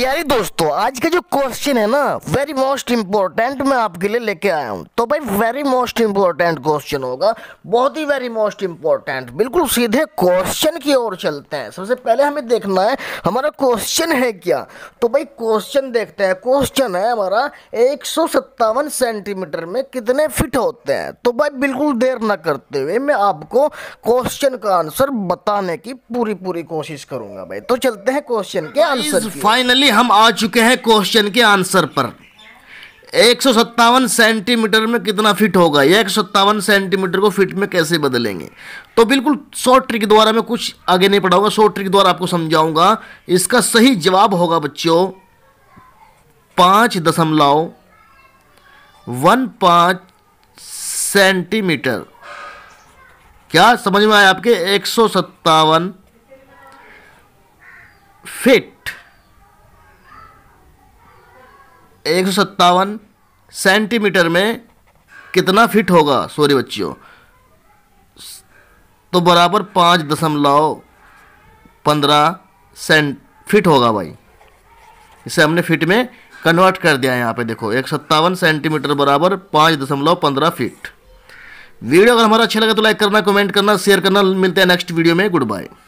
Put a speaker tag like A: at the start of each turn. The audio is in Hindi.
A: प्यारे दोस्तों आज का जो क्वेश्चन है ना वेरी मोस्ट इम्पोर्टेंट मैं आपके लिए लेके आया हूँ तो भाई वेरी मोस्ट इम्पोर्टेंट क्वेश्चन होगा बहुत ही वेरी मोस्ट इम्पोर्टेंट बिल्कुल सीधे क्वेश्चन की ओर चलते हैं सबसे पहले हमें देखना है हमारा क्वेश्चन है क्या तो भाई क्वेश्चन देखते हैं क्वेश्चन है हमारा एक सेंटीमीटर में कितने फिट होते हैं तो भाई बिल्कुल देर ना करते हुए मैं आपको क्वेश्चन का आंसर बताने की पूरी पूरी कोशिश करूंगा भाई तो चलते हैं क्वेश्चन के आंसर
B: फाइनली हम आ चुके हैं क्वेश्चन के आंसर पर एक सेंटीमीटर में कितना फिट होगा या एक सेंटीमीटर को फिट में कैसे बदलेंगे तो बिल्कुल शॉर्ट ट्रिक द्वारा मैं कुछ आगे नहीं पढ़ाऊंगा शॉर्ट ट्रिक द्वारा आपको समझाऊंगा इसका सही जवाब होगा बच्चों पाँच दशमलव वन पाँच सेंटीमीटर क्या समझ में आया आपके एक सौ सत्तावन फिट एक सौ सत्तावन सेंटीमीटर में कितना फिट होगा सॉरी बच्चियों तो बराबर पाँच दशमलव पंद्रह सेंट फिट होगा भाई इसे हमने फिट में कन्वर्ट कर दिया है यहाँ पे देखो एक सत्तावन सेंटीमीटर बराबर पाँच दशमलव पंद्रह फिट वीडियो अगर हमारा अच्छा लगा तो लाइक करना कमेंट करना शेयर करना मिलते हैं नेक्स्ट वीडियो में गुड बाय